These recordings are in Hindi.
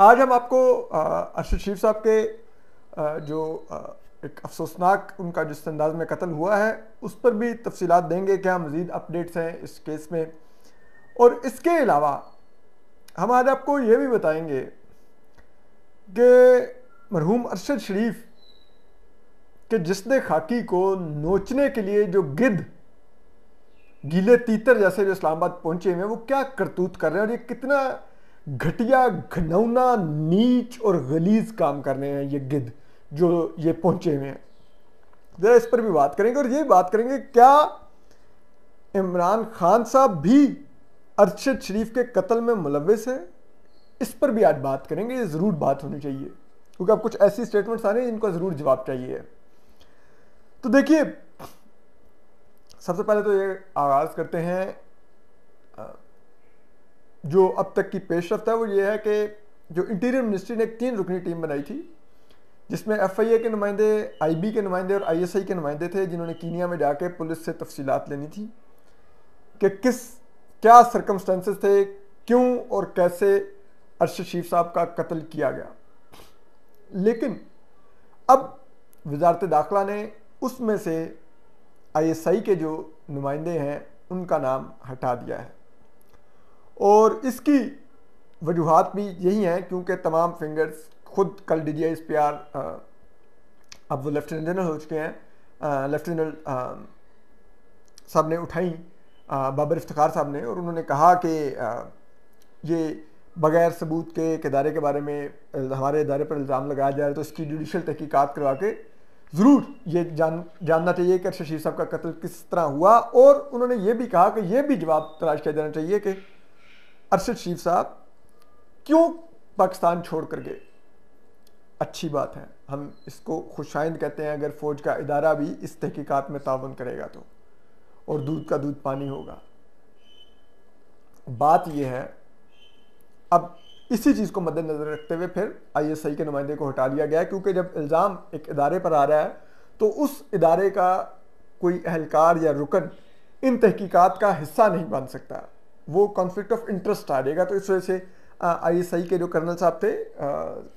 आज हम आपको अरशद शरीफ साहब के जो एक अफसोसनाक उनका जिस अंदाज में कत्ल हुआ है उस पर भी तफसीत देंगे क्या मज़ीद अपडेट्स हैं इस केस में और इसके अलावा हम आज आपको ये भी बताएंगे कि मरहूम अरशद शरीफ के जिसने खाकी को नोचने के लिए जो गिद्ध गीले तीतर जैसे जो इस्लामाबाद पहुंचे हुए हैं वो क्या करतूत कर रहे हैं और ये कितना घटिया घनौना नीच और गलीज काम करने हैं ये गिद्ध जो ये पहुंचे हुए हैं ज़रा इस पर भी बात करेंगे और ये बात करेंगे क्या इमरान खान साहब भी अरशद शरीफ के कत्ल में मुलविस हैं इस पर भी आज बात करेंगे ये ज़रूर बात होनी चाहिए क्योंकि अब कुछ ऐसी स्टेटमेंट्स आ रही हैं जिनका ज़रूर जवाब चाहिए तो देखिए सबसे पहले तो ये आगाज़ करते हैं जो अब तक की पेशरफ है वो ये है कि जो इंटीरियर मिनिस्ट्री ने एक तीन रुकनी टीम बनाई थी जिसमें एफ आई ए के नुमाइंदे आई बी के नुमाइंदे और आई एस आई के नुमाइंदे थे जिन्होंने कीनिया में जाके पुलिस से तफसीलात लेनी थी कि किस क्या सरकमस्टेंसेस थे क्यों और कैसे अरशद शीफ साहब का कत्ल किया गया लेकिन अब वजारत दाखिला ने उसमें से आई एस आई के जो नुमाइंदे हैं उनका नाम हटा दिया है और इसकी वजूहत भी यही हैं क्योंकि तमाम फिंगर्स खुद कल D G I S P R अब वो लेफ्टिनेंट जनरल हो चुके हैं लेफ्टिनेंट साहब ने उठाई बाबर इफ्तार साहब ने और उन्होंने कहा कि ये बग़ैर सबूत के किदारे के बारे में हमारे इदारे पर इल्ज़ाम लगाया जा रहा है तो इसकी जुडिशल तहकीकत करवा के ज़रूर ये जान जानना चाहिए कि शशीर साहब का कत्ल किस तरह हुआ और उन्होंने ये भी कहा कि ये भी जवाब तलाश किया जाना चाहिए कि अरशद शरीफ साहब क्यों पाकिस्तान छोड़ कर गए अच्छी बात है हम इसको खुशाइंद कहते हैं अगर फ़ौज का इदारा भी इस तहकीकात में ताउन करेगा तो और दूध का दूध पानी होगा बात यह है अब इसी चीज़ को मद्देनज़र रखते हुए फिर आईएसआई के नुमाइंदे को हटा लिया गया क्योंकि जब इल्ज़ाम एक इदारे पर आ रहा है तो उस इदारे का कोई अहलकार या रुकन इन तहकीकात का हिस्सा नहीं बन सकता वो कॉन्फ्लिक्ट ऑफ इंटरेस्ट आ जाएगा तो इस वजह से आई के जो कर्नल साहब थे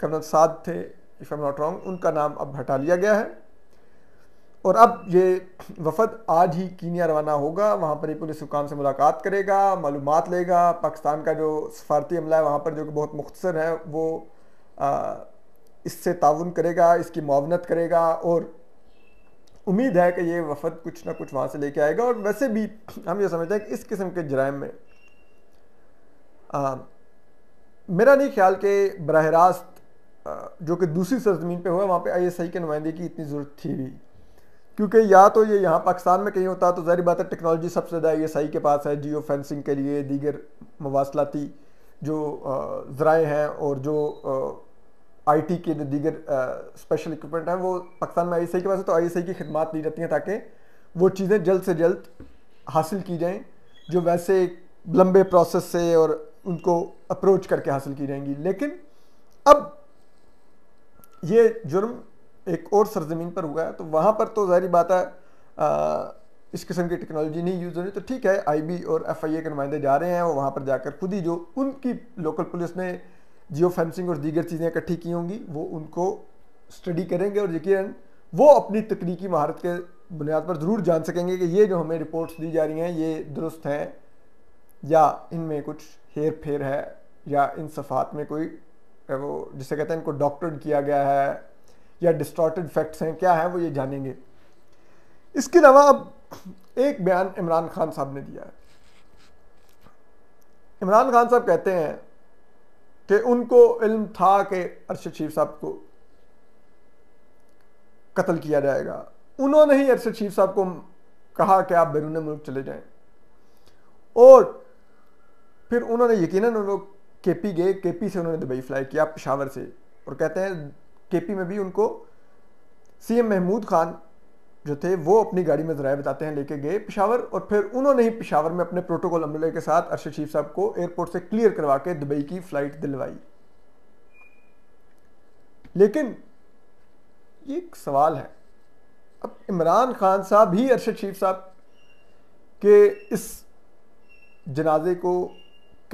कर्नल साद थे if I am not wrong उनका नाम अब हटा लिया गया है और अब ये वफद आज ही कीनिया रवाना होगा वहाँ पर ही पुलिस हुकाम से मुलाकात करेगा मालूम लेगा पाकिस्तान का जो सफारती अमला है वहाँ पर जो कि बहुत मुख्तर है वो आ, इससे ताउन करेगा इसकी मावनत करेगा और उम्मीद है कि ये वफद कुछ ना कुछ वहाँ से लेके आएगा और वैसे भी हम ये समझते हैं कि इस किस्म के जराइम में आ, मेरा नहीं ख्याल कि बरह रास्त जो कि दूसरी सरजमीन पे हुआ वहाँ पे आई के नुमाइंदे की इतनी ज़रूरत थी भी क्योंकि या तो ये यहाँ पाकिस्तान में कहीं होता तो ज़ाहिर बात है टेक्नोलॉजी सबसे ज़्यादा आई एस आई के पास है जियो फेंसिंग के लिए दीगर मवासलाती जो ज़राए हैं और जो आई टी के जो दीगर स्पेशल इक्विपमेंट हैं वो पाकिस्तान में आई एस आई के पास है तो आई एस आई की खदमात ली जाती हैं ताकि वो चीज़ें जल्द से जल्द हासिल की जाएँ जो वैसे लंबे प्रोसेस से और उनको अप्रोच करके हासिल की जाएंगी लेकिन अब ये जुर्म एक और सरजमीन पर हुआ है तो वहाँ पर तो ज़ाहरी बात है आ, इस किस्म की टेक्नोलॉजी नहीं यूज़ होनी तो ठीक है आईबी और एफआईए के नुमाइंदे जा रहे हैं और वहाँ पर जाकर खुद ही जो उनकी लोकल पुलिस ने जियो फेंसिंग और दीगर चीज़ें इकट्ठी की होंगी वो उनको स्टडी करेंगे और यकीन वो अपनी तकनीकी महारत के बुनियाद पर ज़रूर जान सकेंगे कि ये जो हमें रिपोर्ट्स दी जा रही हैं ये दुरुस्त हैं या इनमें कुछ हेर फेर है या इन सफ़ात में कोई वो जिसे कहते हैं इनको डॉक्टर्ड किया गया है या डिस्टॉर्टेड फैक्ट्स हैं क्या है वो ये जानेंगे इसके अलावा अब एक बयान इमरान खान साहब ने दिया है इमरान खान साहब कहते हैं कि उनको इल्म था कि अरशद शीफ साहब को कत्ल किया जाएगा उन्होंने ही अरशद शीफ साहब को कहा कि आप बैरून मुल्क चले जाएं और फिर उन्होंने यकीन उन लोग के पी गए के पी से उन्होंने दुबई फ्लाई किया पिशावर से और कहते हैं के पी में भी उनको सी एम महमूद खान जो थे वो अपनी गाड़ी में जराए बताते हैं लेके गए पिशावर और फिर उन्होंने ही पिशावर में अपने प्रोटोकॉल अमले के साथ अरशद शीफ साहब को एयरपोर्ट से क्लियर करवा के दुबई की फ़्लाइट दिलवाई लेकिन ये एक सवाल है अब इमरान खान साहब ही अरशद शीफ साहब के इस जनाजे को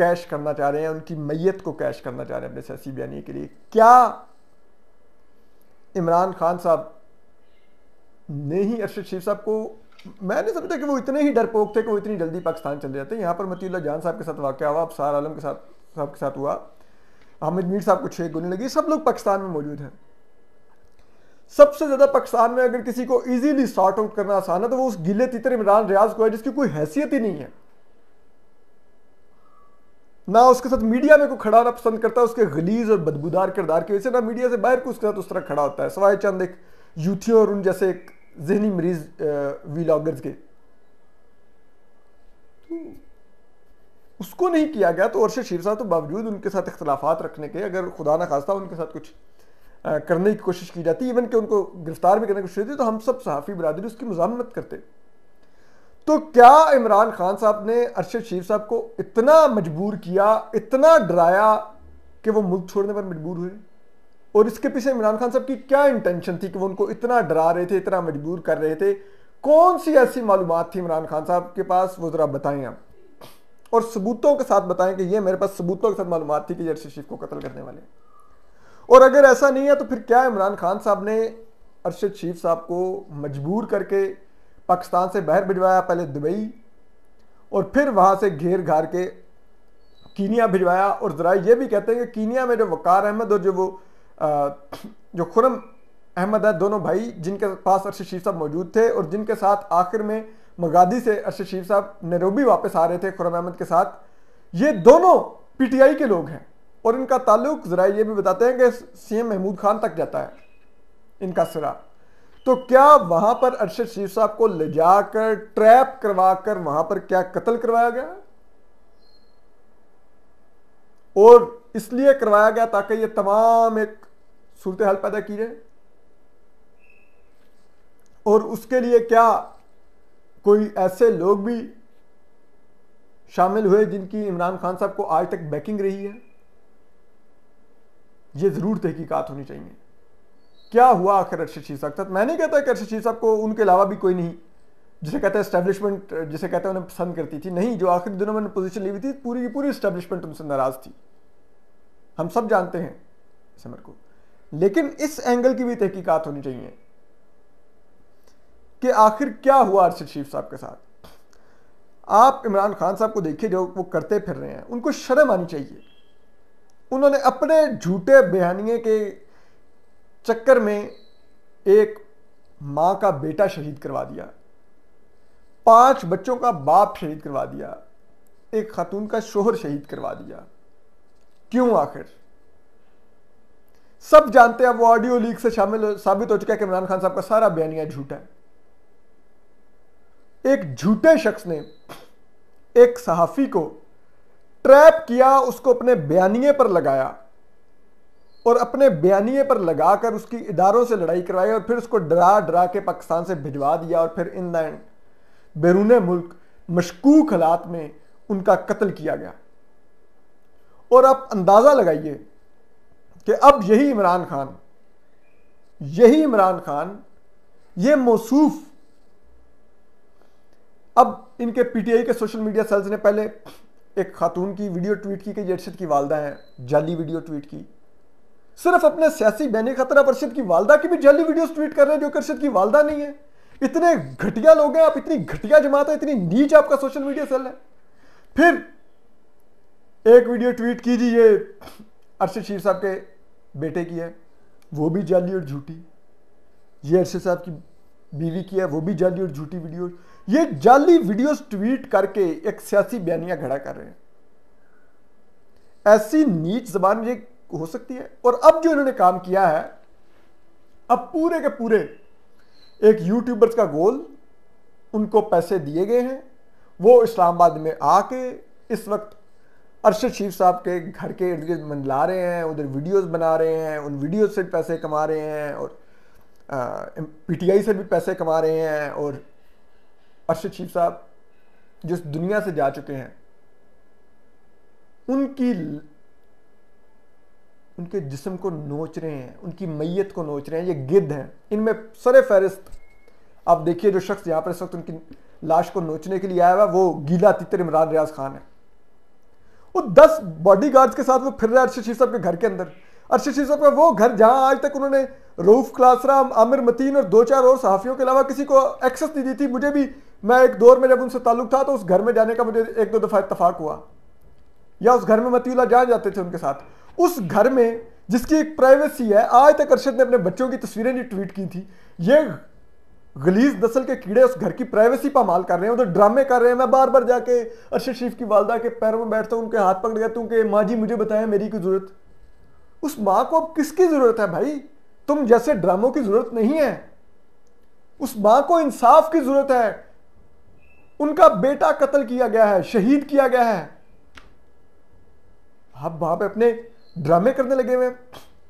कैश करना चाह रहे हैं उनकी मैयत को कैश करना चाह रहे हैं अपने सियासी बयानी के लिए क्या इमरान खान साहब ने ही अरशद शरीफ साहब को मैं नहीं समझता कि वो इतने ही डरपोक थे कि वो इतनी जल्दी पाकिस्तान चले जाते यहाँ पर मतील्ला जान साहब के साथ वाक़ हुआ अबसार आलम के साथ साहब के साथ हुआ हामिद मीर साहब को छः गोली लगी सब लोग पाकिस्तान में मौजूद हैं सबसे ज़्यादा पाकिस्तान में अगर किसी को इजीली सॉर्ट आउट करना आसान है तो वो उस गिले तितर इमरान रियाज को है जिसकी कोई हैसियत ही नहीं है ना उसके साथ मीडिया में को खड़ा होना पसंद करता है उसके गलीज और बदबूदार किरदार की वजह से ना मीडिया से बाहर को उसके साथ उस तरह खड़ा होता है सवाए चंद एक यूथी और उन जैसे एक जहनी मरीज वीलागर्स के तो उसको नहीं किया गया तो अरशद शीर साहब तो बावजूद उनके साथ इख्तलाफात रखने के अगर खुदा ना खास्ता उनके साथ कुछ करने की कोशिश की जाती इवन कि उनको गिरफ्तार भी करने की कोशिश होती तो हम सब सहाफ़ी बरदरी उसकी मजामत करते तो क्या इमरान खान साहब ने अरशद शरीफ साहब को इतना मजबूर किया इतना डराया कि वो मुल्क छोड़ने पर मजबूर हुए और इसके पीछे इमरान खान साहब की क्या इंटेंशन थी कि वो उनको इतना डरा रहे थे इतना मजबूर कर रहे थे कौन सी ऐसी मालूम थी इमरान खान साहब के पास वो ज़रा बताएं आप और सबूतों के साथ बताएं कि ये मेरे पास सबूतों के साथ मालूम थी कि ये अरशद शरीफ को कत्ल करने वाले और अगर ऐसा नहीं है तो फिर क्या इमरान खान साहब ने अरशद शरीफ साहब को मजबूर करके पाकिस्तान से बाहर भिजवाया पहले दुबई और फिर वहाँ से घेर घार के कीनिया भिजवाया और ज़रा ये भी कहते हैं कि कीनिया में जो वक़ार अहमद और जो वो आ, जो खुरम अहमद है दोनों भाई जिनके पास अरशद शरीफ साहब मौजूद थे और जिनके साथ आखिर में मगादी से अरशद शरीफ साहब नरोबी वापस आ रहे थे खुरम अहमद के साथ ये दोनों पीटीआई के लोग हैं और इनका ताल्लुक ज़रा ये भी बताते हैं कि सीएम महमूद खान तक जाता है इनका सिरा तो क्या वहां पर अरशद शरीफ साहब को ले जाकर ट्रैप करवाकर वहां पर क्या कत्ल करवाया गया और इसलिए करवाया गया ताकि ये तमाम एक सूरत हाल पैदा की जाए और उसके लिए क्या कोई ऐसे लोग भी शामिल हुए जिनकी इमरान खान साहब को आज तक बैकिंग रही है ये ज़रूर तहकीकात होनी चाहिए क्या हुआ आखिर अर्शद शीर साहब के साथ मैं नहीं कहता कि अर्शद शीर साहब को उनके अलावा भी कोई नहीं जिसे कहते हैं स्टैब्लिशमेंट जिसे कहते हैं उन्हें पसंद करती थी नहीं जो आखिरी दिनों में पोजीशन ली हुई थी पूरी की पूरी स्टैब्लिशमेंट उनसे नाराज थी हम सब जानते हैं समर को लेकिन इस एंगल की भी तहकीकात होनी चाहिए कि आखिर क्या हुआ अरशद शीफ साहब के साथ आप इमरान खान साहब को देखिए जो वो करते फिर रहे हैं उनको शर्म आनी चाहिए उन्होंने अपने झूठे बयानिए के चक्कर में एक माँ का बेटा शहीद करवा दिया पांच बच्चों का बाप शहीद करवा दिया एक खातून का शोहर शहीद करवा दिया क्यों आखिर सब जानते हैं वो ऑडियो लीक से शामिल साबित हो चुका है कि इमरान खान साहब का सारा बयानिया झूठा है एक झूठे शख्स ने एक सहाफ़ी को ट्रैप किया उसको अपने बयानिए पर लगाया और अपने बयानिए पर लगाकर उसकी इदारों से लड़ाई करवाई और फिर उसको डरा डरा के पाकिस्तान से भिजवा दिया और फिर इन द बैरून मुल्क मशकूक हालात में उनका कत्ल किया गया और आप अंदाज़ा लगाइए कि अब यही इमरान खान यही इमरान खान ये मौसूफ अब इनके पीटीआई के सोशल मीडिया सेल्स ने पहले एक खातून की वीडियो ट्वीट की कि ये की वालदा हैं जाली वीडियो ट्वीट की सिर्फ अपने सियासी बैनी खतरा अर्शद की वालदा की भी जाली वीडियो ट्वीट कर रहे हैं जो कि अर्शद की वालदा नहीं है इतने घटिया लोग हैं आप इतनी घटिया जमात है इतनी नीच आपका सोशल मीडिया सेल है फिर एक वीडियो ट्वीट कीजिए अरशद शीर साहब के बेटे की है वो भी जाली और झूठी ये अरशद साहब की बीवी की है वो भी जाली और झूठी वीडियो ये जाली वीडियोस ट्वीट करके एक सियासी बयानिया खड़ा कर रहे हैं ऐसी नीच जबान ये हो सकती है और अब जो इन्होंने काम किया है अब पूरे के पूरे एक यूट्यूबर्स का गोल उनको पैसे दिए गए हैं वो इस्लामाबाद में आके इस वक्त अरशद शीफ साहब के घर के इर्द गिर्द मंडला रहे हैं उधर वीडियोस बना रहे हैं उन वीडियो से पैसे कमा रहे हैं और पीटीआई से भी पैसे कमा रहे हैं और अरशद शीफ साहब जिस दुनिया से जा चुके हैं उनकी उनके जिस्म को नोच रहे हैं उनकी मैयत को नोच रहे हैं ये गिद्ध हैं इनमें सर फहरिस्त आप देखिए जो शख्स यहाँ पर इस वक्त उनकी लाश को नोचने के लिए आया हुआ वो गीला तितर इमरान रियाज खान है वो दस बॉडी गार्ड्स के साथ वो फिर रहे अर्शद अर्शद साहब के घर के अंदर अर्शद साहब का वो घर जहाँ आज तक उन्होंने रूफ क्लासरा आमिर मतीन और दो चार और सहाफ़ियों के अलावा किसी को एक्सेस नहीं दी थी मुझे भी मैं एक दौर में जब उनसे ताल्लुक था तो उस घर में जाने का मुझे एक दो दफ़ा इतफाक हुआ या उस घर में मतीला जान जाते थे उनके साथ उस घर में जिसकी एक प्राइवेसी है आज तक अर्शद ने अपने बच्चों की तस्वीरें नहीं ट्वीट की थी ये गलीज नस्ल के कीड़े उस घर की प्राइवेसी पामाल कर रहे हैं उधर ड्रामे कर रहे हैं मैं बार बार जाके अर्शद शरीफ की वालदा के पैरों में बैठता हूँ उनके हाथ पकड़ जाता हूँ कि माँ जी मुझे बताया मेरी की जरूरत उस माँ को अब किसकी ज़रूरत है भाई तुम जैसे ड्रामों की ज़रूरत नहीं है उस माँ को इंसाफ की ज़रूरत है उनका बेटा कत्ल किया गया है शहीद किया गया है आप वहां पर अपने ड्रामे करने लगे हुए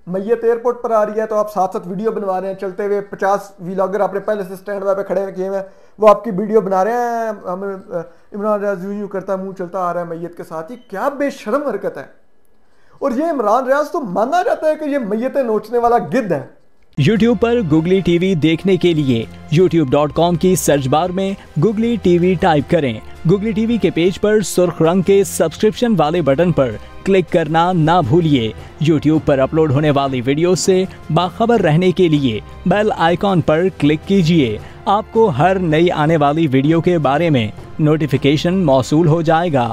मैयत एयरपोर्ट पर आ रही है तो आप साथ साथ वीडियो बनवा रहे हैं चलते हुए पचास वीलागर आपने पहले से स्टैंड बाय पर खड़े किए हुए हैं वो आपकी वीडियो बना रहे हैं हमें इमरान रियाज यू यू करता मुंह चलता आ रहा है मैयत के साथ ही क्या बेशरम हरकत है और ये इमरान रियाज तो माना जाता है कि ये मैयतें नोचने वाला गिद्ध है यूट्यूब पर गूगली TV देखने के लिए youtube.com की सर्च बार में गूगली TV टाइप करें गूगली TV के पेज पर सुर्ख रंग के सब्सक्रिप्शन वाले बटन पर क्लिक करना ना भूलिए YouTube पर अपलोड होने वाली वीडियो से बाखबर रहने के लिए बेल आइकॉन पर क्लिक कीजिए आपको हर नई आने वाली वीडियो के बारे में नोटिफिकेशन मौसू हो जाएगा